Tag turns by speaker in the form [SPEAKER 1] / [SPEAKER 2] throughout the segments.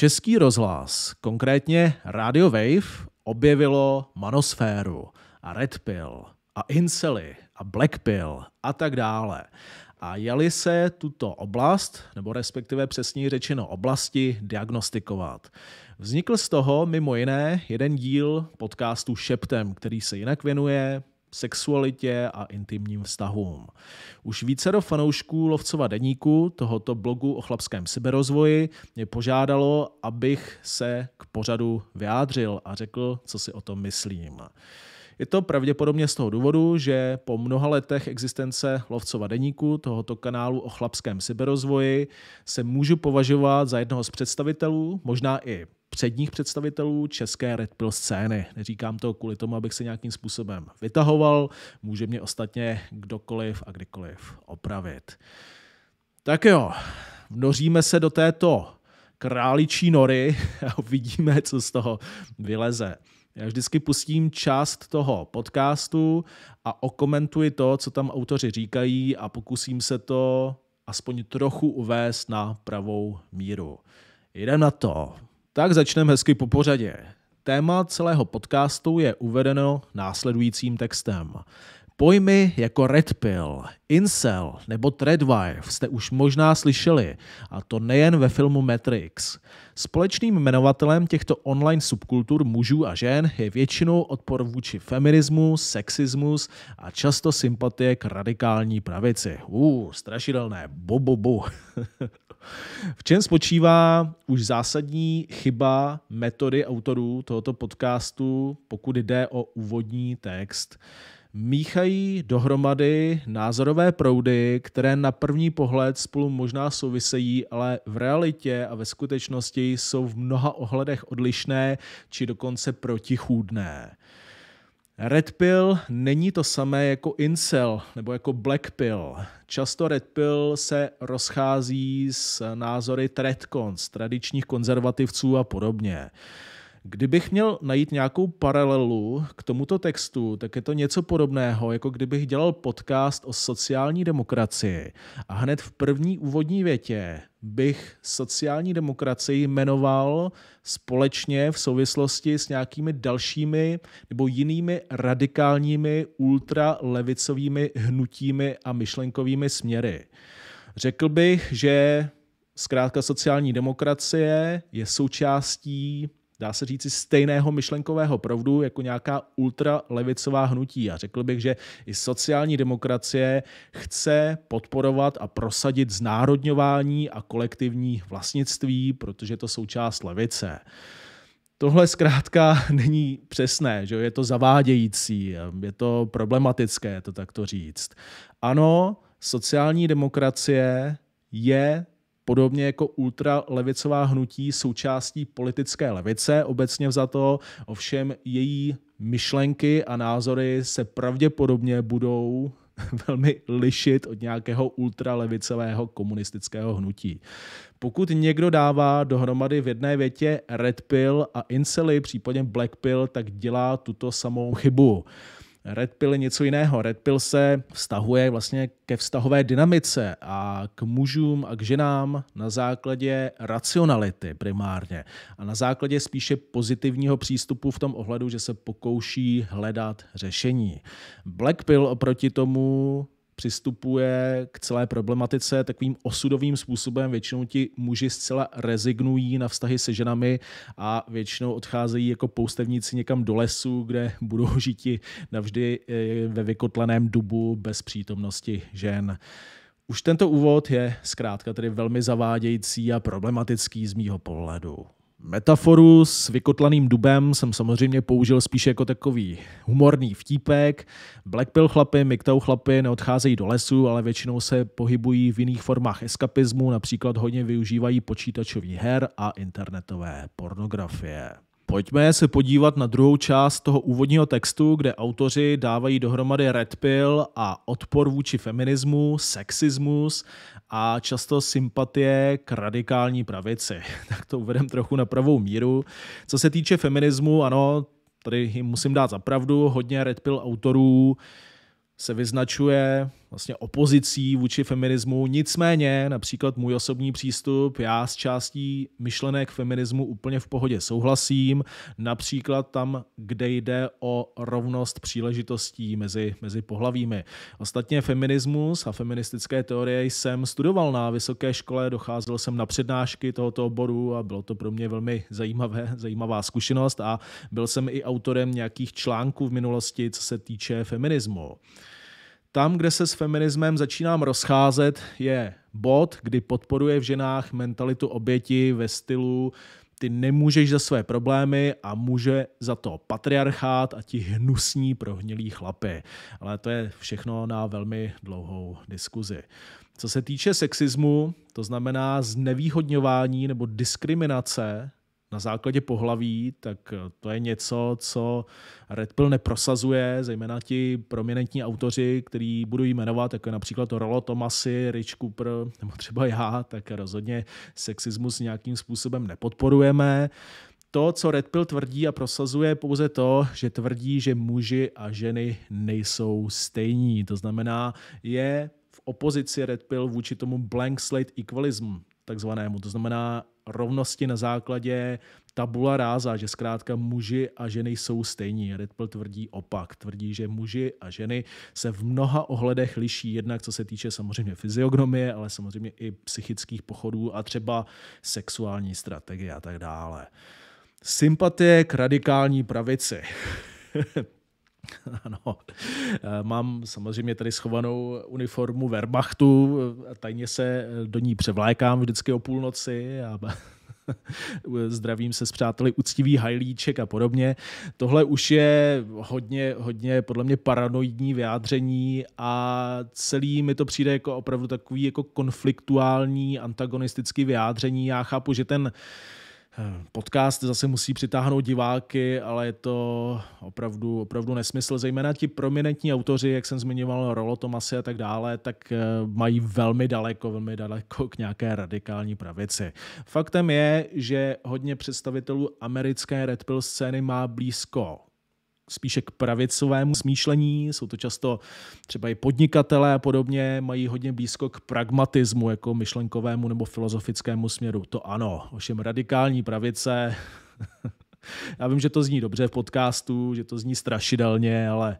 [SPEAKER 1] Český rozhlas, konkrétně Radio Wave, objevilo manosféru a Red Pill a Incely a Black Pill a tak dále. A jeli se tuto oblast, nebo respektive přesněji řečeno oblasti, diagnostikovat. Vznikl z toho mimo jiné jeden díl podcastu Šeptem, který se jinak věnuje sexualitě a intimním vztahům. Už více do fanoušků Lovcova deníku, tohoto blogu o chlapském seberozvoji, mě požádalo, abych se k pořadu vyjádřil a řekl, co si o tom myslím. Je to pravděpodobně z toho důvodu, že po mnoha letech existence Lovcova deníku, tohoto kanálu o chlapském cyberrozvoji se můžu považovat za jednoho z představitelů, možná i předních představitelů české Red Pill scény. Neříkám to kvůli tomu, abych se nějakým způsobem vytahoval, může mě ostatně kdokoliv a kdykoliv opravit. Tak jo, vnoříme se do této králičí nory a uvidíme, co z toho vyleze. Já vždycky pustím část toho podcastu a okomentuji to, co tam autoři říkají a pokusím se to aspoň trochu uvést na pravou míru. Jdem na to. Tak začneme hezky po pořadě. Téma celého podcastu je uvedeno následujícím textem. Pojmy jako red pill, incel nebo tradwife jste už možná slyšeli, a to nejen ve filmu Matrix. Společným jmenovatelem těchto online subkultur mužů a žen je většinou odpor vůči feminismu, sexismus a často sympatie k radikální pravici. Uuu, strašidelné, bo, bo, bo. V čem spočívá už zásadní chyba metody autorů tohoto podcastu, pokud jde o úvodní text? míchají dohromady názorové proudy, které na první pohled spolu možná souvisejí, ale v realitě a ve skutečnosti jsou v mnoha ohledech odlišné či dokonce protichůdné. Red pill není to samé jako incel nebo jako black pill. Často red pill se rozchází s názory tradcons, tradičních konzervativců a podobně. Kdybych měl najít nějakou paralelu k tomuto textu, tak je to něco podobného, jako kdybych dělal podcast o sociální demokracii a hned v první úvodní větě bych sociální demokracii jmenoval společně v souvislosti s nějakými dalšími nebo jinými radikálními ultralevicovými hnutími a myšlenkovými směry. Řekl bych, že zkrátka sociální demokracie je součástí dá se říci, stejného myšlenkového proudu jako nějaká ultralevicová hnutí. A řekl bych, že i sociální demokracie chce podporovat a prosadit znárodňování a kolektivní vlastnictví, protože to to součást levice. Tohle zkrátka není přesné, že je to zavádějící, je to problematické, to takto říct. Ano, sociální demokracie je podobně jako ultralevicová hnutí součástí politické levice obecně to, ovšem její myšlenky a názory se pravděpodobně budou velmi lišit od nějakého ultralevicového komunistického hnutí. Pokud někdo dává dohromady v jedné větě red pill a incely, případně black pill, tak dělá tuto samou chybu. Red Pill je něco jiného. Red Pill se vztahuje vlastně ke vztahové dynamice a k mužům a k ženám na základě racionality primárně a na základě spíše pozitivního přístupu v tom ohledu, že se pokouší hledat řešení. Black Pill oproti tomu přistupuje k celé problematice takovým osudovým způsobem. Většinou ti muži zcela rezignují na vztahy se ženami a většinou odcházejí jako poustevníci někam do lesu, kde budou žiti navždy eh, ve vykotleném dubu bez přítomnosti žen. Už tento úvod je zkrátka tedy velmi zavádějící a problematický z mýho pohledu. Metaforu s vykotlaným dubem jsem samozřejmě použil spíše jako takový humorný vtípek. Blackpill chlapy, Miktou chlapy neodcházejí do lesu, ale většinou se pohybují v jiných formách eskapismu, například hodně využívají počítačových her a internetové pornografie. Pojďme se podívat na druhou část toho úvodního textu, kde autoři dávají dohromady red pill a odpor vůči feminismu, sexismus a často sympatie k radikální pravici. Tak to uvedem trochu na pravou míru. Co se týče feminismu, ano, tady jim musím dát za pravdu, hodně red pill autorů se vyznačuje vlastně opozicí vůči feminismu. Nicméně, například můj osobní přístup, já s částí myšlenek feminismu úplně v pohodě souhlasím, například tam, kde jde o rovnost příležitostí mezi, mezi pohlavími. Ostatně feminismus a feministické teorie jsem studoval na vysoké škole, docházel jsem na přednášky tohoto oboru a bylo to pro mě velmi zajímavé, zajímavá zkušenost a byl jsem i autorem nějakých článků v minulosti, co se týče feminismu. Tam, kde se s feminismem začínám rozcházet, je bod, kdy podporuje v ženách mentalitu oběti ve stylu ty nemůžeš za své problémy a může za to patriarchát a ti hnusní prohnilí chlapy. Ale to je všechno na velmi dlouhou diskuzi. Co se týče sexismu, to znamená znevýhodňování nebo diskriminace na základě pohlaví, tak eh, to je něco, co Red Pill neprosazuje, zejména ti prominentní autoři, který budu jmenovat, jako například Rolo Tomasy, Rich Cooper, nebo třeba já, tak rozhodně sexismus nějakým způsobem nepodporujeme. To, co Red Pill tvrdí a prosazuje, pouze to, že tvrdí, že muži a ženy nejsou stejní. To znamená, je v opozici Red Pill vůči tomu blank slate equalism, takzvanému. To znamená, rovnosti na základě tabula ráza, že zkrátka muži a ženy jsou stejní. Red Pill tvrdí opak. Tvrdí, že muži a ženy se v mnoha ohledech liší, jednak co se týče samozřejmě fyziognomie, ale samozřejmě i psychických pochodů a třeba sexuální strategie a tak dále. Sympatie k radikální pravici. Ano, eh, mám samozřejmě tady schovanou uniformu Wehrmachtu, eh, tajně se eh, do ní převlékám vždycky o půlnoci a zdravím se s přáteli uctivý hajlíček a podobně. Tohle už je hodně, hodně podle mě paranoidní vyjádření a celý mi to přijde jako opravdu takový jako konfliktuální, antagonistický vyjádření. Já chápu, že ten uh, Podcast zase musí přitáhnout diváky, ale je to opravdu, opravdu nesmysl. Zejména ti prominentní autoři, jak jsem zmiňoval, Rolo Tomasy a tak dále, tak eh, mají velmi daleko, velmi daleko k nějaké radikální pravici. Faktem je, že hodně představitelů americké Red Pill scény má blízko spíše k pravicovému smýšlení, jsou to často třeba i podnikatelé a podobně, mají hodně blízko k pragmatismu jako myšlenkovému nebo filozofickému směru. To ano, ovšem radikální pravice Já vím, že to zní dobře v podcastu, že to zní strašidelně, ale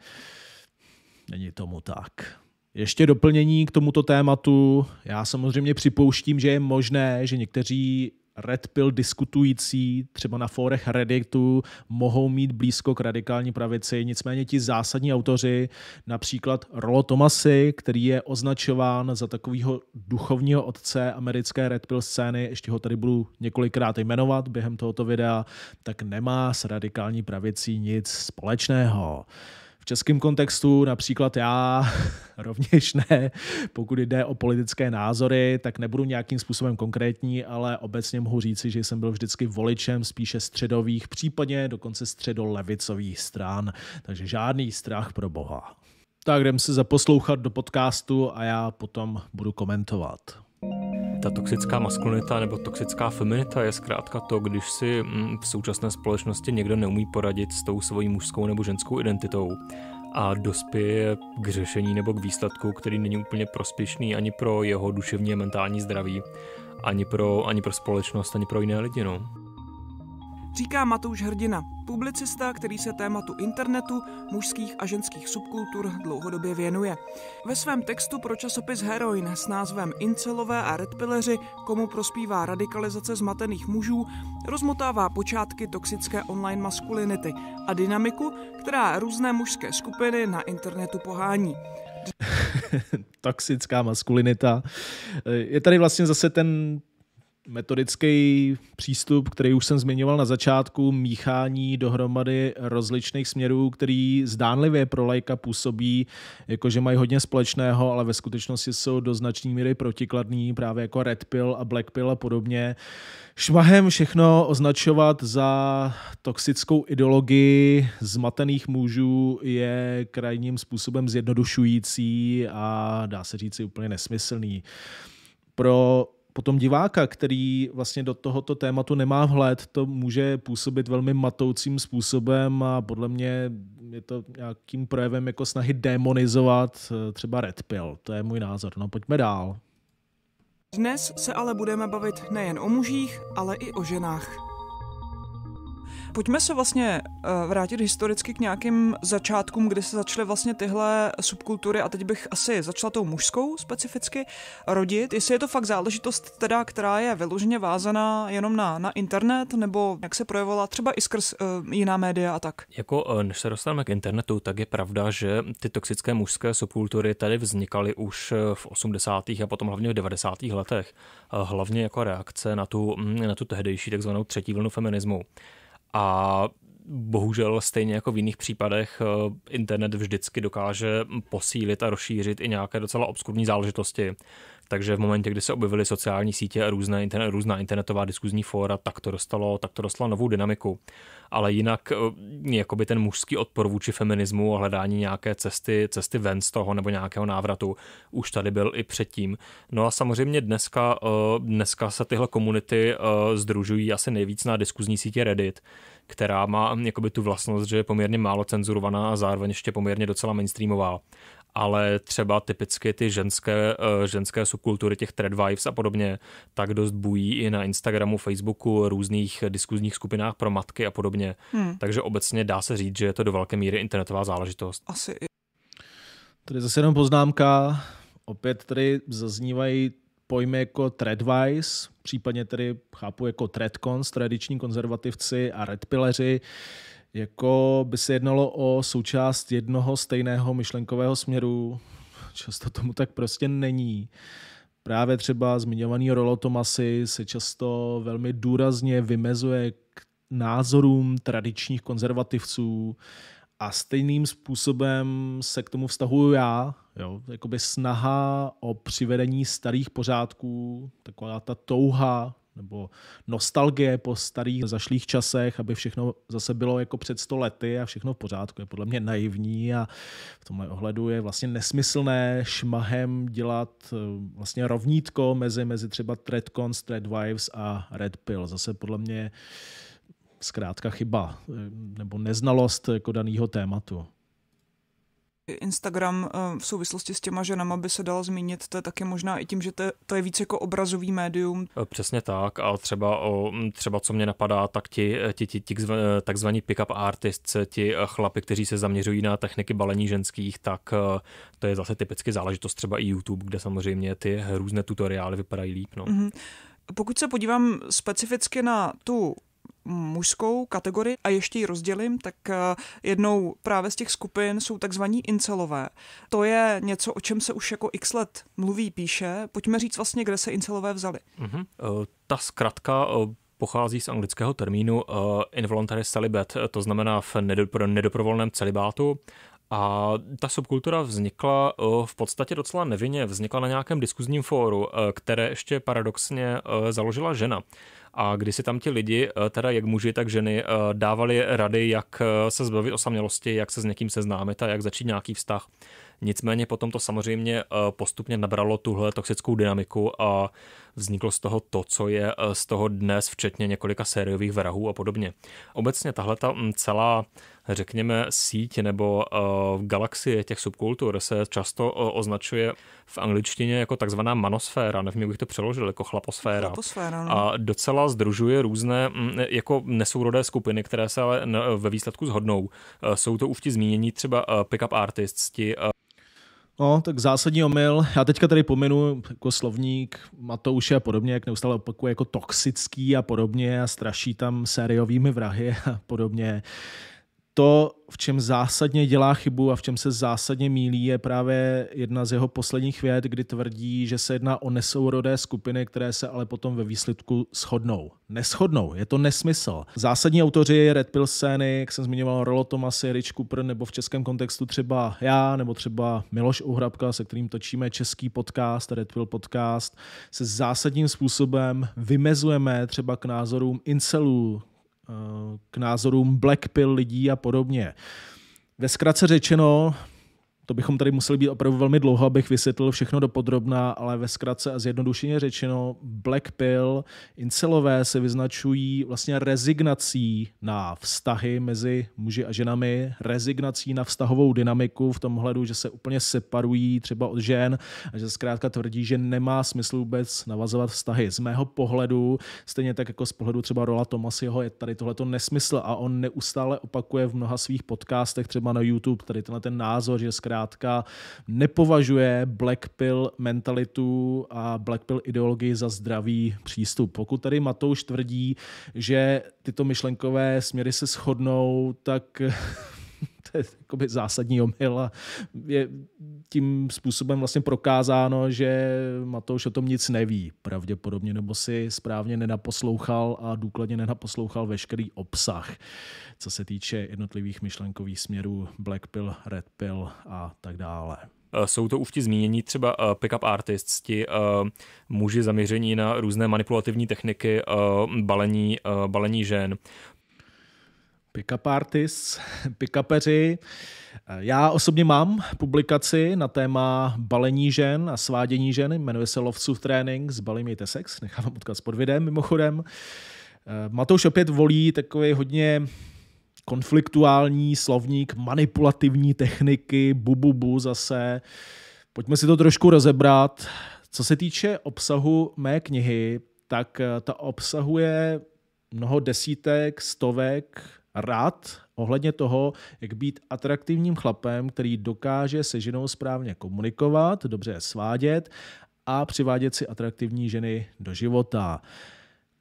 [SPEAKER 1] není tomu tak. Ještě doplnění k tomuto tématu. Já samozřejmě připouštím, že je možné, že někteří red pill diskutující třeba na fórech Redditu mohou mít blízko k radikální pravici, nicméně ti zásadní autoři, například Rolo Tomasy, který je označován za takového duchovního otce americké red pill scény, ještě ho tady budu několikrát jmenovat během tohoto videa, tak nemá s radikální pravicí nic společného. V českém kontextu například já rovněž ne, pokud jde o politické názory, tak nebudu nějakým způsobem konkrétní, ale obecně mohu říci, že jsem byl vždycky voličem spíše středových, případně dokonce středolevicových stran, takže žádný strach pro boha. Tak jdem se zaposlouchat do podcastu a já potom budu
[SPEAKER 2] komentovat. Ta toxická maskulinita nebo toxická feminita je zkrátka to, když si mm, v současné společnosti někdo neumí poradit s tou svojí mužskou nebo ženskou identitou a dospěje k řešení nebo k výsledku, který není úplně prospěšný ani pro jeho duševní a mentální zdraví, ani pro, ani pro společnost, ani pro jiné lidi. No.
[SPEAKER 3] Říká Matouš Hrdina, publicista, který se tématu internetu, mužských a ženských subkultur dlouhodobě věnuje. Ve svém textu pro časopis Heroin s názvem Incelové a redpileři, komu prospívá radikalizace zmatených mužů, rozmotává počátky toxické online maskulinity a dynamiku, která různé mužské skupiny na internetu pohání.
[SPEAKER 1] Toxická maskulinita. Je tady vlastně zase ten metodický přístup, který už jsem zmiňoval na začátku, míchání dohromady rozličných směrů, který zdánlivě pro lajka působí, jakože mají hodně společného, ale ve skutečnosti jsou do značné míry protikladní, právě jako red pill a black pill a podobně. Šmahem všechno označovat za toxickou ideologii zmatených mužů je krajním způsobem zjednodušující a dá se říci úplně nesmyslný. Pro potom diváka, který vlastně do tohoto tématu nemá vhled, to může působit velmi matoucím způsobem a podle mě je to nějakým projevem jako snahy demonizovat eh, třeba Red Pill. To je můj názor. No pojďme dál.
[SPEAKER 3] Dnes se ale budeme bavit nejen o mužích, ale i o ženách. Pojďme se vlastně eh, vrátit historicky k nějakým začátkům, kdy se začaly vlastně tyhle subkultury, a teď bych asi začala tou mužskou specificky, rodit. Jestli je to fakt záležitost teda, která je vyloženě vázaná jenom na, na internet, nebo jak se projevovala třeba i skrz uh, jiná média a tak?
[SPEAKER 2] Jako eh, než se dostaneme k internetu, tak je pravda, že ty toxické mužské subkultury tady vznikaly už v 80. a potom hlavně v 90. letech. Hlavně jako reakce na tu, mm, na tu tehdejší takzvanou třetí vlnu feminismu a bohužel stejně jako v jiných případech eh, internet vždycky dokáže posílit a rozšířit i nějaké docela obskurní záležitosti. Takže v momentě, kdy se objevily sociální sítě a různé různá internetová diskuzní fóra, tak to dostalo, tak to dostalo novou dynamiku ale jinak eh, jakoby ten mužský odpor vůči feminismu a hledání nějaké cesty, cesty ven z toho nebo nějakého návratu už tady byl i předtím. No a samozřejmě dneska, eh, dneska se tyhle komunity eh, združují asi nejvíc na diskuzní sítě Reddit, která má mm, jakoby tu vlastnost, že je poměrně málo cenzurovaná a zároveň ještě poměrně docela mainstreamová ale třeba typicky ty ženské, eh, ženské subkultury těch threadwives a podobně, tak dost bují i na Instagramu, Facebooku, různých diskuzních skupinách pro matky a podobně. Hmm. Takže obecně dá se říct, že je to do velké míry internetová záležitost. Asi
[SPEAKER 1] Tady zase jenom poznámka,
[SPEAKER 2] opět tady zaznívají
[SPEAKER 1] pojmy jako threadwise, případně tedy chápu jako threadcons, tradiční konzervativci a redpileři jako by se jednalo o součást jednoho stejného myšlenkového směru. Často tomu tak prostě není. Právě třeba zmiňovaný Rolo Tomasy se často velmi důrazně vymezuje k názorům tradičních konzervativců a stejným způsobem se k tomu vztahuju já. Jo? Jakoby snaha o přivedení starých pořádků, taková ta touha nebo nostalgie po starých zašlých časech, aby všechno zase bylo jako před sto lety a všechno v pořádku, je podle mě naivní a v tomhle ohledu je vlastně nesmyslné šmahem dělat eh, vlastně rovnítko mezi, mezi třeba Threadcons, Threadwives a Red Pill. Zase podle mě zkrátka chyba eh, nebo neznalost jako daného tématu.
[SPEAKER 3] Instagram eh, v souvislosti s těma ženama by se dala zmínit, to je taky možná i tím, že to je, to je víc jako obrazový médium.
[SPEAKER 2] Eh, přesně tak a třeba, o, hm, třeba co mě napadá, tak ti, eh, ti, ti, ti takzvaní pick-up artists, ti chlapy, kteří se zaměřují na techniky balení ženských, tak to je zase typicky záležitost třeba i YouTube, kde samozřejmě ty různé tutoriály vypadají líp. No. Mm-hmm.
[SPEAKER 3] Pokud se podívám specificky na tu mužskou kategorii a ještě ji rozdělím, tak eh, jednou právě z těch skupin jsou takzvaní incelové. To je něco, o čem se už jako x let mluví, píše. Pojďme říct vlastně, kde se incelové vzali.
[SPEAKER 2] Mm-hmm. Uh, ta zkratka uh pochází z anglického termínu uh, involuntary celibate, to znamená v nedopro, nedoprovolném celibátu. A ta subkultura vznikla v podstatě docela nevinně, vznikla na nějakém diskuzním fóru, které ještě paradoxně založila žena a kdy si tam ti lidi, eh, teda jak muži, tak ženy, eh, dávali rady, jak eh, se zbavit osamělosti, jak se s někým seznámit a jak začít nějaký vztah. Nicméně potom to samozřejmě postupně nabralo tuhle toxickou dynamiku a vzniklo z toho to, co je z toho dnes, včetně několika sériových vrahů a podobně. Obecně tahle ta mm, celá, řekněme, síť nebo uh, galaxie těch subkultur se často označuje v angličtině jako takzvaná manosféra, nevím, jak bych to přeložil, jako chlaposféra. chlaposféra no. A docela novela združuje různé mm, jako nesourodé skupiny, které se ale ve výsledku zhodnou. Eh, jsou to už ti zmínění třeba eh, pick-up artists, ti eh,
[SPEAKER 1] No, tak zásadní omyl. Já teďka tady pominu jako slovník Matouše a podobně, jak neustále opakuje jako toxický a podobně a straší tam sériovými vrahy a podobně to, v čem zásadně dělá chybu a v čem se zásadně mílí, je právě jedna z jeho posledních věd, kdy tvrdí, že se jedná o nesourodé skupiny, které se ale potom ve výsledku shodnou. Neschodnou, je to nesmysl. Zásadní autoři Red Pill scény, jak jsem zmiňoval, Rolo Tomasy, Rich Cooper, nebo v českém kontextu třeba já, nebo třeba Miloš Uhrabka, se kterým točíme český podcast, Red Pill podcast, se zásadním způsobem vymezujeme třeba k názorům incelů, k názorům black pill lidí a podobně. Ve zkratce řečeno, to bychom tady museli být opravdu velmi dlouho, abych vysvětlil všechno dopodrobná, ale ve zkratce a zjednodušeně řečeno, Black Pill, incelové se vyznačují vlastně rezignací na vztahy mezi muži a ženami, rezignací na vztahovou dynamiku v tom hledu, že se úplně separují třeba od žen a že zkrátka tvrdí, že nemá smysl vůbec navazovat vztahy. Z mého pohledu, stejně tak jako z pohledu třeba Rola Tomasiho, je tady tohleto nesmysl a on neustále opakuje v mnoha svých podcastech, třeba na YouTube, tady tenhle ten názor, že zkrátka zkrátka nepovažuje Black Pill mentalitu a Black Pill ideologii za zdravý přístup. Pokud tady Matouš tvrdí, že tyto myšlenkové směry se shodnou, tak to je jakoby zásadní omyl a je tím způsobem vlastně prokázáno, že Matouš o tom nic neví pravděpodobně, nebo si správně nenaposlouchal a důkladně nenaposlouchal veškerý obsah, co se týče jednotlivých myšlenkových směrů Black Pill, Red Pill a tak dále.
[SPEAKER 2] Eh, jsou to už ti zmínění třeba eh, pick-up artists, ti eh, muži zaměření na různé manipulativní techniky balení, balení žen. Pickup artists, pickupeři. Já
[SPEAKER 1] osobně mám publikaci na téma balení žen a svádění žen, jmenuje se Lovců trénink, zbalí mějte sex, nechám vám odkaz pod videem mimochodem. Eh, Matouš opět volí takový hodně konfliktuální slovník, manipulativní techniky, bububu zase. Pojďme si to trošku rozebrat. Co se týče obsahu mé knihy, tak eh, ta obsahuje mnoho desítek, stovek rad ohledně toho, jak být atraktivním chlapem, který dokáže se ženou správně komunikovat, dobře svádět a přivádět si atraktivní ženy do života.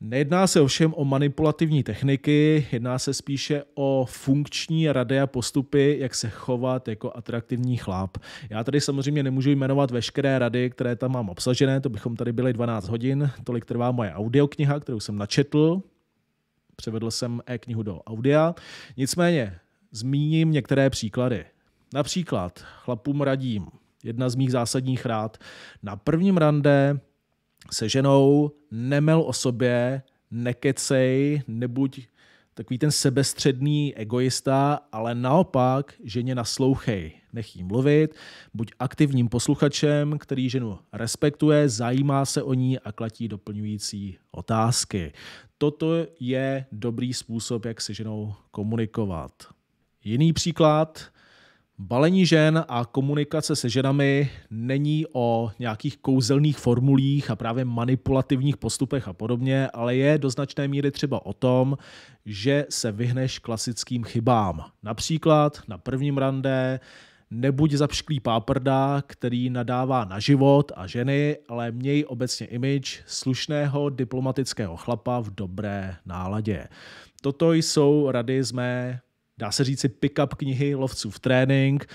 [SPEAKER 1] Nejedná se ovšem o manipulativní techniky, jedná se spíše o funkční rady a postupy, jak se chovat jako atraktivní chlap. Já tady samozřejmě nemůžu jmenovat veškeré rady, které tam mám obsažené, to bychom tady byli 12 hodin, tolik trvá moje audiokniha, kterou jsem načetl, Převedl jsem e-knihu do audia. Nicméně zmíním některé příklady. Například chlapům radím, jedna z mých zásadních rád, na prvním rande se ženou nemel o sobě, nekecej, nebuď takový ten sebestředný egoista, ale naopak ženě naslouchej. Nech jí mluvit, buď aktivním posluchačem, který ženu respektuje, zajímá se o ní a klatí doplňující otázky. Toto je dobrý způsob, jak se ženou komunikovat. Jiný příklad – Balení žen a komunikace se ženami není o nějakých kouzelných formulích a právě manipulativních postupech a podobně, ale je do značné míry třeba o tom, že se vyhneš klasickým chybám. Například na prvním rande nebuď zapšklý páprda, který nadává na život a ženy, ale měj obecně image slušného diplomatického chlapa v dobré náladě. Toto jsou rady z mé dá se říci, pick-up knihy lovců v trénink.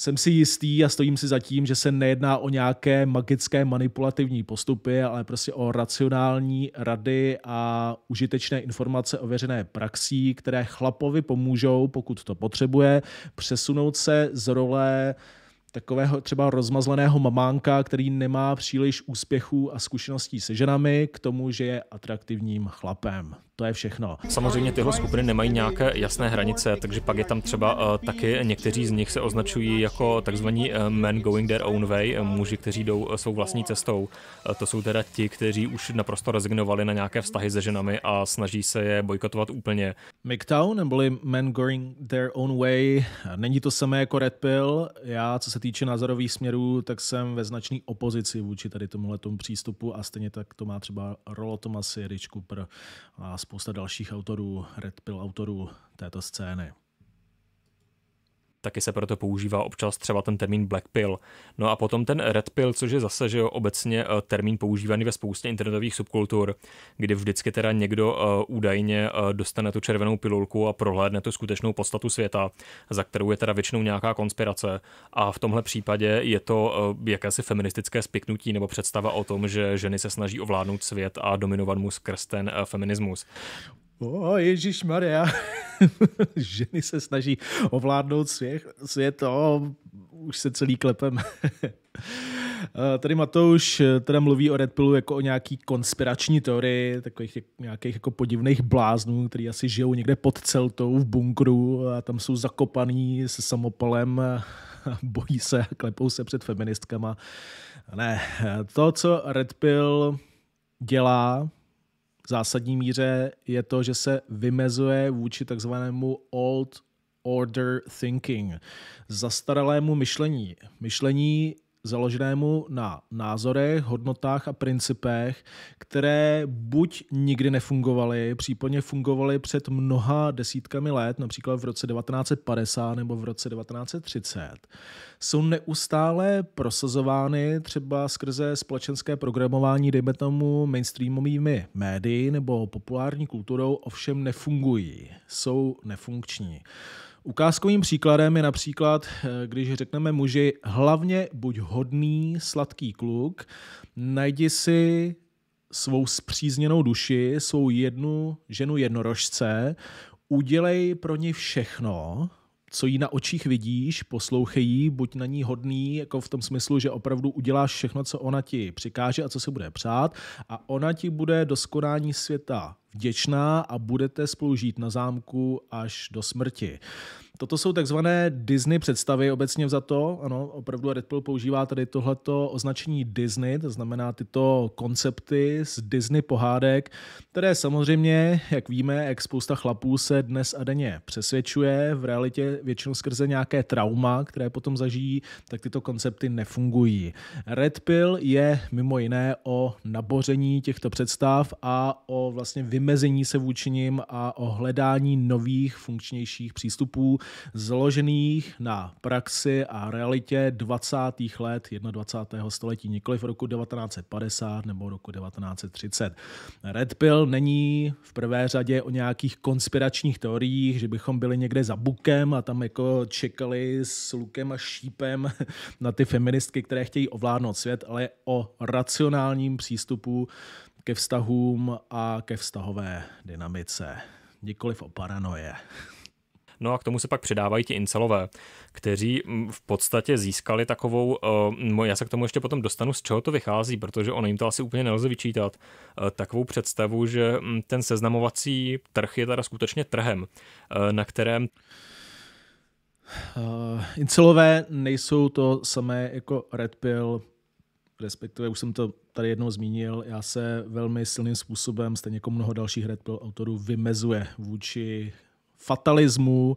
[SPEAKER 1] Jsem si jistý a stojím si za tím, že se nejedná o nějaké magické manipulativní postupy, ale prostě o racionální rady a užitečné informace ověřené praxí, které chlapovi pomůžou, pokud to potřebuje, přesunout se z role takového třeba rozmazleného mamánka, který nemá příliš úspěchů a zkušeností se ženami, k tomu, že je atraktivním chlapem. To je všechno. Samozřejmě tyhle skupiny
[SPEAKER 2] nemají nějaké jasné hranice, takže pak je tam třeba uh, taky někteří z nich se označují jako takzvaní eh, men going their own way, eh, muži, kteří jdou svou vlastní cestou. Uh, to jsou teda ti, kteří už naprosto rezignovali na nějaké vztahy se ženami a snaží se je bojkotovat úplně. MGTOW, neboli men going their
[SPEAKER 1] own way, není to samé jako Red Pill. Já, co se týče názorových směrů, tak jsem ve značné opozici vůči tady tomuhle přístupu a stejně tak to má třeba Rolo Tomasi, Rich Cooper a spousta dalších autorů, Red Pill autorů této scény
[SPEAKER 2] taky se proto používá občas třeba ten termín black pill. No a potom ten red pill, což je zase že jo, obecně e, termín používaný ve spoustě internetových subkultur, kdy vždycky teda někdo e, údajně e, dostane tu červenou pilulku a prohlédne tu skutečnou podstatu světa, za kterou je teda většinou nějaká konspirace. A v tomhle případě je to jakési feministické spiknutí nebo představa o tom, že ženy se snaží ovládnout svět a dominovat mu skrz ten feminismus. O, Ježíš Maria. Ženy se snaží ovládnout svět, svět o,
[SPEAKER 1] už se celý klepem. Tady Matouš teda mluví o Red Pillu jako o nějaký konspirační teorii, takových nějakých jako podivných bláznů, který asi žijou někde pod celtou v bunkru a tam jsou zakopaní se samopalem bojí se, klepou se před feministkama. Ne, to, co Red Pill dělá, zásadní míře je to, že se vymezuje vůči takzvanému old order thinking, zastaralému myšlení. Myšlení, založenému na názorech, hodnotách a principech, které buď nikdy nefungovaly, případně fungovaly před mnoha desítkami let, například v roce 1950 nebo v roce 1930, jsou neustále prosazovány třeba skrze společenské programování, dejme tomu mainstreamovými médii nebo populární kulturou, ovšem nefungují, jsou nefunkční. Ukázkovým příkladem je například, eh, když řekneme muži, hlavně buď hodný, sladký kluk, najdi si svou spřízněnou duši, svou jednu ženu jednorožce, udělej pro ní všechno, co jí na očích vidíš, poslouchej jí, buď na ní hodný, jako v tom smyslu, že opravdu uděláš všechno, co ona ti přikáže a co se bude přát a ona ti bude do skonání světa vděčná a budete spolu žít na zámku až do smrti. Toto jsou takzvané Disney představy obecně za to. Ano, opravdu Red Bull používá tady tohleto označení Disney, to znamená tyto koncepty z Disney pohádek, které samozřejmě, jak víme, jak spousta chlapů se dnes a denně přesvědčuje, v realitě většinou skrze nějaké trauma, které potom zažijí, tak tyto koncepty nefungují. Red Pill je mimo jiné o naboření těchto představ a o vlastně vy vymezení se vůči nim a o hledání nových funkčnějších přístupů založených na praxi a realitě 20. let 21. století, nikoli v roku 1950 nebo roku 1930. Red Pill není v prvé řadě o nějakých konspiračních teoriích, že bychom byli někde za bukem a tam jako čekali s lukem a šípem na ty feministky, které chtějí ovládnout svět, ale o racionálním přístupu ke vztahům a ke vztahové dynamice.
[SPEAKER 2] Nikoliv o paranoje. No a k tomu se pak přidávají ti incelové, kteří mm, v podstatě získali takovou, eh, já se k tomu ještě potom dostanu, z čeho to vychází, protože ono jim to asi úplně nelze vyčítat, eh, takovou představu, že mm, ten seznamovací trh je teda skutečně trhem, eh, na kterém Uh, incelové
[SPEAKER 1] nejsou to samé jako Red Pill respektive už jsem to tady jednou zmínil, já se velmi silným způsobem, stejně jako mnoho dalších Red Pill autorů, vymezuje vůči fatalismu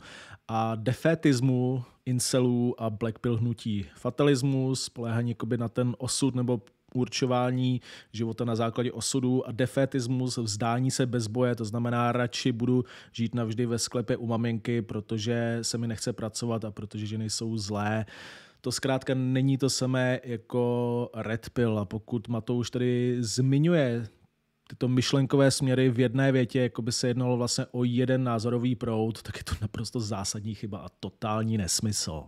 [SPEAKER 1] a defetismu incelů a black pill hnutí. Fatalismus, spoléhání na ten osud nebo určování života na základě osudu a defetismus, vzdání se bez boje, to znamená radši budu žít navždy ve sklepě u maminky, protože se mi nechce pracovat a protože ženy jsou zlé to zkrátka není to samé jako Red Pill. A pokud Matouš tady zmiňuje tyto myšlenkové směry v jedné větě, jako by se jednalo vlastně o jeden názorový proud, tak je to naprosto zásadní chyba a totální nesmysl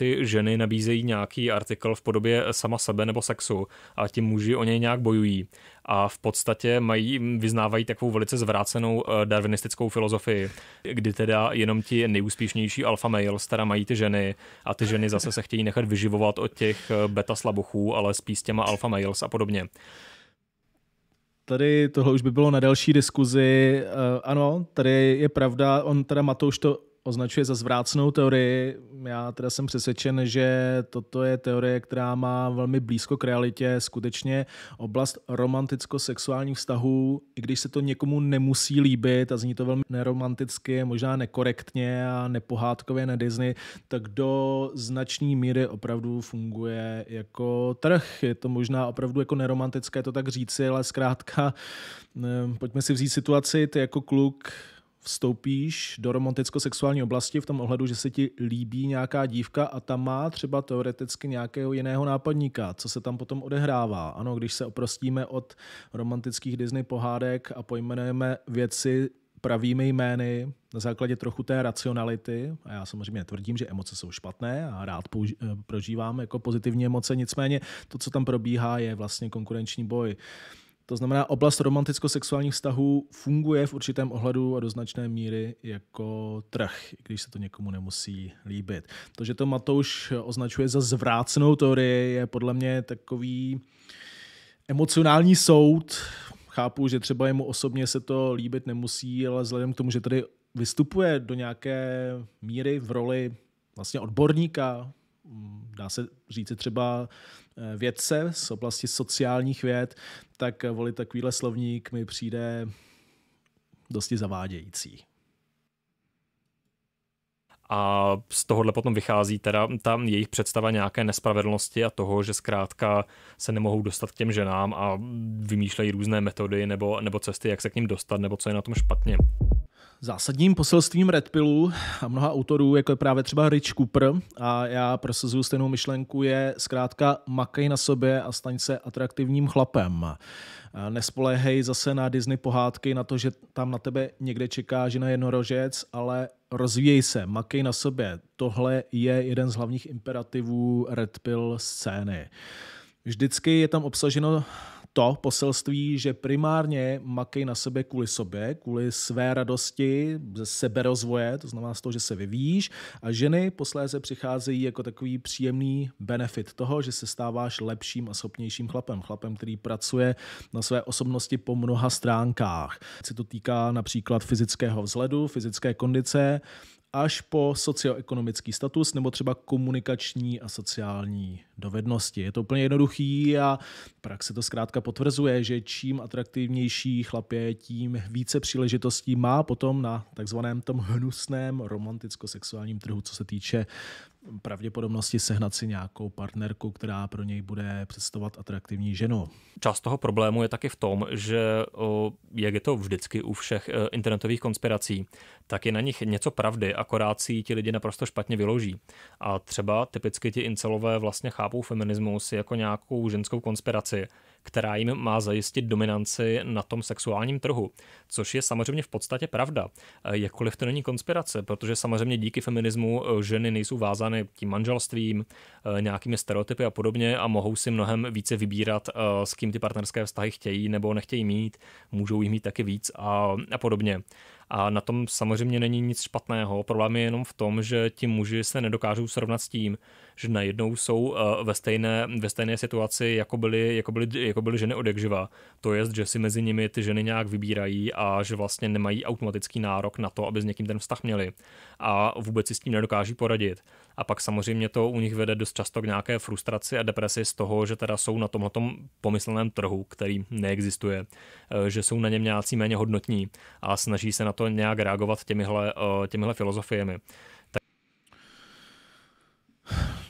[SPEAKER 2] ty ženy nabízejí nějaký artikl v podobě sama sebe nebo sexu a ti muži o něj nějak bojují a v podstatě mají, vyznávají takovou velice zvrácenou eh, darwinistickou filozofii, kdy teda jenom ti nejúspěšnější alfa males teda mají ty ženy a ty ženy zase se chtějí nechat vyživovat od těch eh, beta slabochů, ale spíš s těma alfa males a podobně
[SPEAKER 1] tady tohle už by bylo na další diskuzi. Eh, ano, tady je pravda, on teda Matouš to označuje za zvrácnou teorii. Já teda jsem přesvědčen, že toto je teorie, která má velmi blízko k realitě. Skutečně oblast romanticko-sexuálních vztahů, i když se to někomu nemusí líbit a zní to velmi neromanticky, možná nekorektně a nepohádkově na Disney, tak do značné míry opravdu funguje jako trh. Je to možná opravdu jako neromantické to tak říci, ale zkrátka eh, pojďme si vzít situaci, ty jako kluk vstoupíš do romanticko-sexuální oblasti v tom ohledu, že se ti líbí nějaká dívka a ta má třeba teoreticky nějakého jiného nápadníka, co se tam potom odehrává. Ano, když se oprostíme od romantických Disney pohádek a pojmenujeme věci pravými jmény na základě trochu té racionality. A já samozřejmě tvrdím, že emoce jsou špatné a rád eh, prožívám jako pozitivní emoce, nicméně to, co tam probíhá, je vlastně konkurenční boj. Uh, to znamená, oblast romanticko-sexuálních vztahů funguje v určitém ohledu a do značné míry jako trh, když se to někomu nemusí líbit. To, že to Matouš označuje za zvrácenou teorii, je podle mě takový emocionální soud. Chápu, že třeba jemu osobně se to líbit nemusí, ale vzhledem k tomu, že tady vystupuje do nějaké míry v roli vlastně odborníka, mm, dá se říct třeba Eh, vědce z oblasti sociálních věd, tak eh, volit takovýhle slovník mi přijde dosti zavádějící.
[SPEAKER 2] A z tohohle potom vychází teda tam jejich představa nějaké nespravedlnosti a toho, že zkrátka se nemohou dostat k těm ženám a vymýšlejí různé metody nebo, nebo cesty, jak se k ním dostat, nebo co je na tom špatně.
[SPEAKER 1] Zásadním poselstvím Red Pillu a mnoha autorů, jako je právě třeba Rich Cooper, a já prosazuju stejnou myšlenku, je zkrátka makej na sobě a staň se atraktivním chlapem. Nespoléhej zase na Disney pohádky, na to, že tam na tebe někde čeká žena jednorožec, ale rozvíjej se, makej na sobě. Tohle je jeden z hlavních imperativů Red Pill scény. Vždycky je tam obsaženo to poselství, že primárně makej na sebe kvůli sobě, kvůli své radosti, ze seberozvoje, to znamená z toho, že se vyvíjíš a ženy posléze přicházejí jako takový příjemný benefit toho, že se stáváš lepším a schopnějším chlapem. Chlapem, který pracuje na své osobnosti po mnoha stránkách. Se to týká například fyzického vzhledu, fyzické kondice, až po socioekonomický status nebo třeba komunikační a sociální dovednosti. Je to úplně jednoduchý a praxe to zkrátka potvrzuje, že čím atraktivnější chlap je, tím více příležitostí má potom na takzvaném tom hnusném romanticko-sexuálním trhu, co se týče pravděpodobnosti sehnat si nějakou partnerku, která pro něj bude představovat atraktivní ženu.
[SPEAKER 2] Část toho problému je taky v tom, že jak je to vždycky u všech e, internetových konspirací, tak je na nich něco pravdy, akorát si ti lidi naprosto špatně vyloží. A třeba typicky ti incelové vlastně chápou feminismus jako nějakou ženskou konspiraci, která jim má zajistit dominanci na tom sexuálním trhu. Což je samozřejmě v podstatě pravda. E, jakkoliv to není konspirace, protože samozřejmě díky feminismu e, ženy nejsou vázány tím manželstvím, e, nějakými stereotypy a podobně a mohou si mnohem více vybírat, s kým ty partnerské vztahy chtějí nebo nechtějí mít, můžou jich mít taky víc a, a podobně. A na tom samozřejmě není nic špatného. Problém je jenom v tom, že ti muži se nedokážou srovnat s tím, že najednou jsou eh, ve stejné, ve stejné situaci, jako byly, jako byly, jako byly ženy odekživa. To je, že si mezi nimi ty ženy nějak vybírají a že vlastně nemají automatický nárok na to, aby s někým ten vztah měli. A vůbec si s tím nedokáží poradit. A pak samozřejmě to u nich vede dost často k nějaké frustraci a depresi z toho, že teda jsou na tomhle pomyslném trhu, který neexistuje, eh, že jsou na něm nějací méně hodnotní a snaží se na to nějak reagovat těmihle, eh, těmihle filozofiemi. Tak...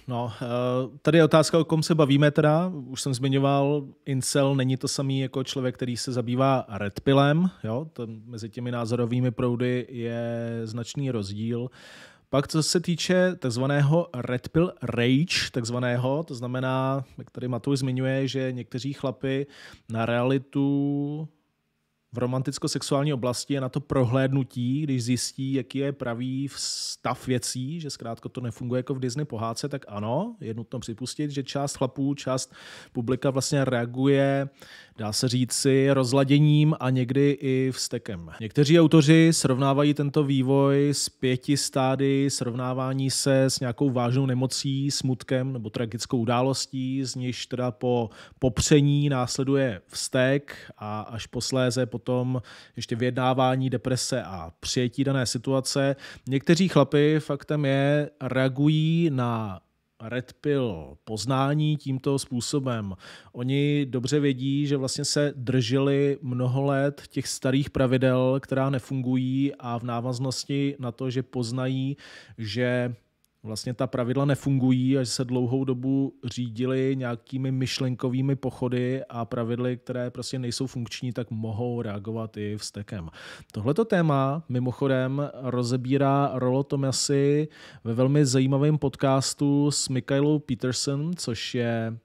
[SPEAKER 1] No, eh, tady je otázka, o kom se bavíme teda. Už jsem zmiňoval, incel není to samý jako člověk, který se zabývá redpilem. Jo? To mezi těmi názorovými proudy je značný rozdíl. Pak co se týče takzvaného Red Pill Rage, takzvaného, to znamená, jak tady Matuj zmiňuje, že někteří chlapy na realitu v romanticko-sexuální oblasti je na to prohlédnutí, když zjistí, jaký je pravý stav věcí, že zkrátka to nefunguje jako v Disney pohádce, tak ano, je nutno připustit, že část chlapů, část publika vlastně reaguje dá se říct si rozladěním a někdy i vstekem. Někteří autoři srovnávají tento vývoj s pěti stády srovnávání se s nějakou vážnou nemocí, smutkem nebo tragickou událostí, z níž teda po popření následuje vztek a až posléze potom ještě vyjednávání, deprese a přijetí dané situace. Někteří chlapy faktem je reagují na Red Pill poznání tímto způsobem. Oni dobře vědí, že vlastně se drželi mnoho let těch starých pravidel, která nefungují a v návaznosti na to, že poznají, že vlastně ta pravidla nefungují a že se dlouhou dobu řídili nějakými myšlenkovými pochody a pravidly, které prostě nejsou funkční, tak mohou reagovat i vstekem. Tohleto téma mimochodem rozebírá Rolo Tomasi ve velmi zajímavém podcastu s Michaelou Peterson, což je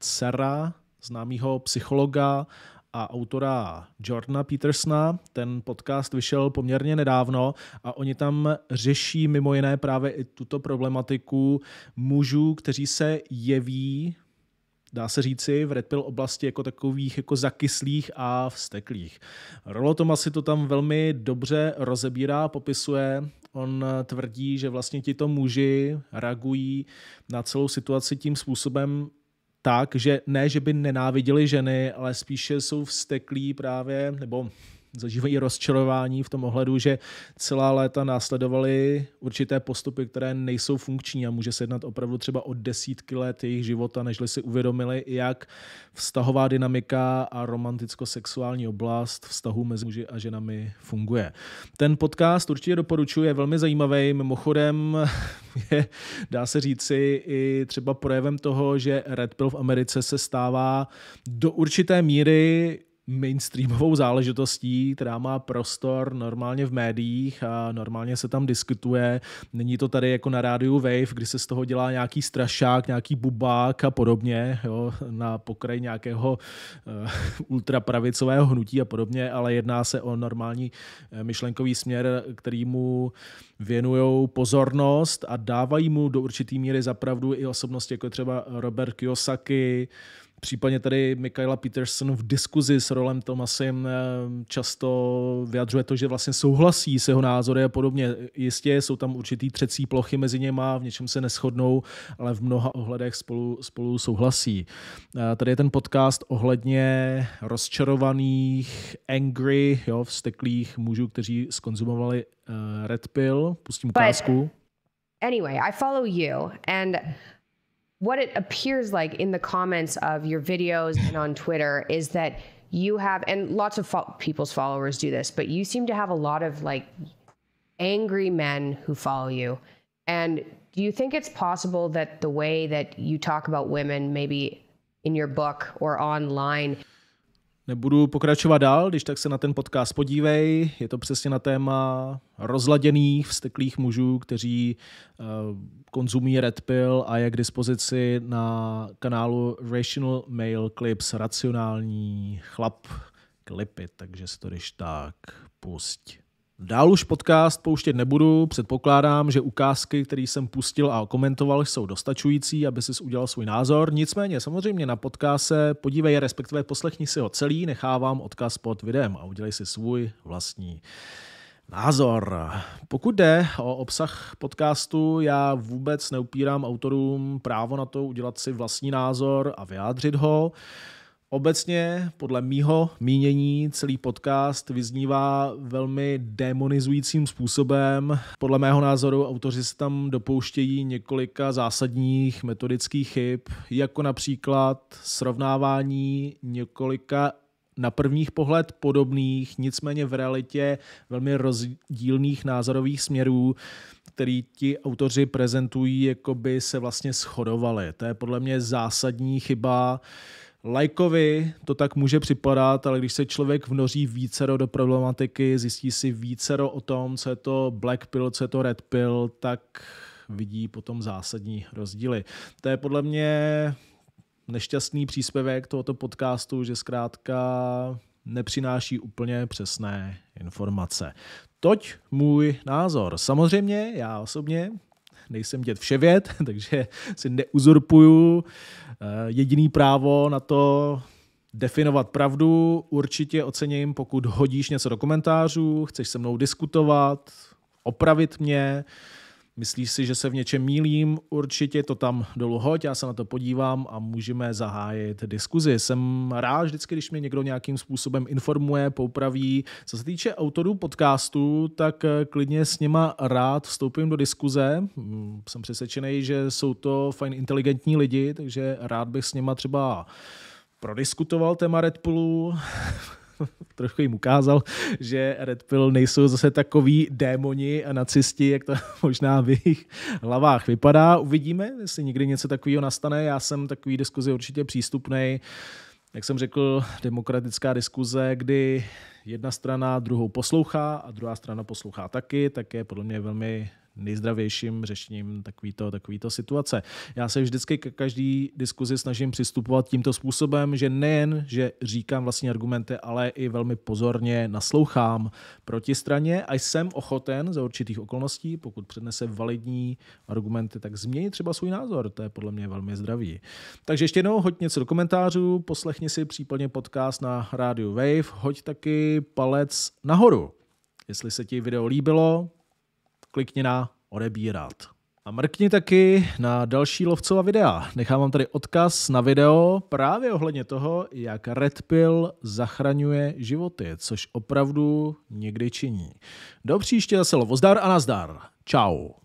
[SPEAKER 1] dcera známého psychologa a autora Jordana Petersna. Ten podcast vyšel poměrně nedávno a oni tam řeší mimo jiné právě i tuto problematiku mužů, kteří se jeví dá se říci, v Red Pill oblasti jako takových jako zakyslých a vsteklých. Rolo si to tam velmi dobře rozebírá, popisuje On tvrdí, že vlastně tito muži reagují na celou situaci tím způsobem, tak, že ne, že by nenáviděli ženy, ale spíše jsou vsteklí právě, nebo zažívají rozčarování v tom ohledu, že celá léta následovaly určité postupy, které nejsou funkční a může se jednat opravdu třeba o desítky let jejich života, nežli si uvědomili, jak vztahová dynamika a romanticko-sexuální oblast vztahu mezi muži a ženami funguje. Ten podcast určitě doporučuji, je velmi zajímavý, mimochodem je, dá se říci, i třeba projevem toho, že Red Pill v Americe se stává do určité míry mainstreamovou záležitostí, která má prostor normálně v médiích a normálně se tam diskutuje. Není to tady jako na rádiu Wave, kdy se z toho dělá nějaký strašák, nějaký bubák a podobně, jo, na pokraji nějakého uh, ultrapravicového hnutí a podobně, ale jedná se o normální eh, myšlenkový směr, který mu věnují pozornost a dávají mu do určitý míry zapravdu i osobnosti, jako třeba Robert Kiyosaki, Případně tady Michaela Peterson v diskuzi s Rolem Tomasem eh, často vyjadřuje to, že vlastně souhlasí s jeho názory a podobně. Jistě jsou tam určitý třecí plochy mezi něma, v něčem se neschodnou, ale v mnoha ohledech spolu, spolu souhlasí. Eh, tady je ten podcast ohledně rozčarovaných, angry, jo, vzteklých mužů, kteří skonzumovali uh, Red Pill. Pustím ukázku. But anyway, I follow you and what it appears like in the comments of your videos and on Twitter is that you have, and lots of fo- people's followers do this, but you seem to have a lot of like angry men who follow you. And do you think it's possible that the way that you talk about women, maybe in your book or online, Nebudu pokračovat dál, když tak se na ten podcast podívej. Je to přesně na téma rozladěných, vzteklých mužů, kteří eh, konzumí Red Pill a je k dispozici na kanálu Rational Male Clips, racionální chlap klipy, takže si to když tak pusť. Dál už podcast pouštět nebudu, předpokládám, že ukázky, které jsem pustil a komentoval, jsou dostačující, aby si udělal svůj názor. Nicméně samozřejmě na podcast se podívej, respektive poslechni si ho celý, nechávám odkaz pod videem a udělej si svůj vlastní názor. Pokud jde o obsah podcastu, já vůbec neupírám autorům právo na to udělat si vlastní názor a vyjádřit ho. Obecně, podle mýho mínění, celý podcast vyznívá velmi demonizujícím způsobem. Podle mého názoru autoři se tam dopouštějí několika zásadních metodických chyb, jako například srovnávání několika na prvních pohled podobných, nicméně v realitě velmi rozdílných názorových směrů, který ti autoři prezentují, jako by se vlastně shodovali. To je podle mě zásadní chyba, Lajkovi to tak může připadat, ale když se člověk vnoří vícero do problematiky, zjistí si vícero o tom, co je to black pill, co je to red pill, tak vidí potom zásadní rozdíly. To je podle mě nešťastný příspěvek tohoto podcastu, že zkrátka nepřináší úplně přesné informace. Toť můj názor. Samozřejmě já osobně nejsem dět vševěd, takže si neuzurpuju eh, jediný právo na to definovat pravdu. Určitě ocením, pokud hodíš něco do komentářů, chceš se mnou diskutovat, opravit mě, Myslíš si, že se v něčem mílím? Určitě to tam dolů hoď, já se na to podívám a můžeme zahájit diskuzi. Jsem rád vždycky, když mě někdo nějakým způsobem informuje, poupraví. Co se týče autorů podcastu, tak eh, klidně s nima rád vstoupím do diskuze. Hmm, jsem přesvědčený, že jsou to fajn inteligentní lidi, takže rád bych s nima třeba prodiskutoval téma Red Bullu, trošku jim ukázal, že Red Pill nejsou zase takový démoni a nacisti, jak to možná v jejich hlavách vypadá. Uvidíme, jestli někdy něco takového nastane. Já jsem takový diskuzi určitě přístupný. Jak jsem řekl, demokratická diskuze, kdy jedna strana druhou poslouchá a druhá strana poslouchá taky, tak je podle mě velmi nejzdravějším řešením takovýto, takovýto situace. Já se vždycky k každý diskuzi snažím přistupovat tímto způsobem, že nejen, že říkám vlastní argumenty, ale i velmi pozorně naslouchám protistraně a jsem ochoten za určitých okolností, pokud přednese validní argumenty, tak změnit třeba svůj názor. To je podle mě velmi zdravý. Takže ještě jednou hoď něco do komentářů, poslechni si případně podcast na rádiu Wave, hoď taky palec nahoru. Jestli se ti video líbilo, klikni na odebírat. A mrkni taky na další lovcova videa. Nechám vám tady odkaz na video právě ohledně toho, jak Red Pill zachraňuje životy, což opravdu někdy činí. Do příště zase lovozdar a nazdar. Ciao.